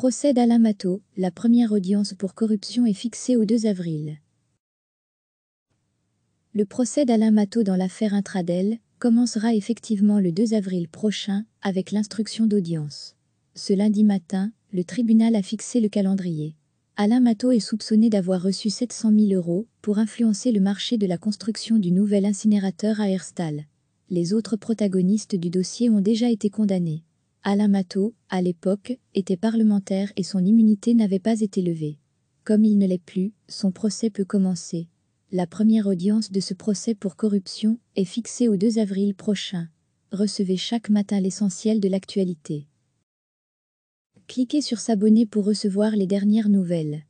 Procès d'Alain Matteau, la première audience pour corruption est fixée au 2 avril. Le procès d'Alain Matteau dans l'affaire Intradel commencera effectivement le 2 avril prochain avec l'instruction d'audience. Ce lundi matin, le tribunal a fixé le calendrier. Alain Matteau est soupçonné d'avoir reçu 700 000 euros pour influencer le marché de la construction du nouvel incinérateur à Herstal. Les autres protagonistes du dossier ont déjà été condamnés. Alain Matteau, à l'époque, était parlementaire et son immunité n'avait pas été levée. Comme il ne l'est plus, son procès peut commencer. La première audience de ce procès pour corruption est fixée au 2 avril prochain. Recevez chaque matin l'essentiel de l'actualité. Cliquez sur s'abonner pour recevoir les dernières nouvelles.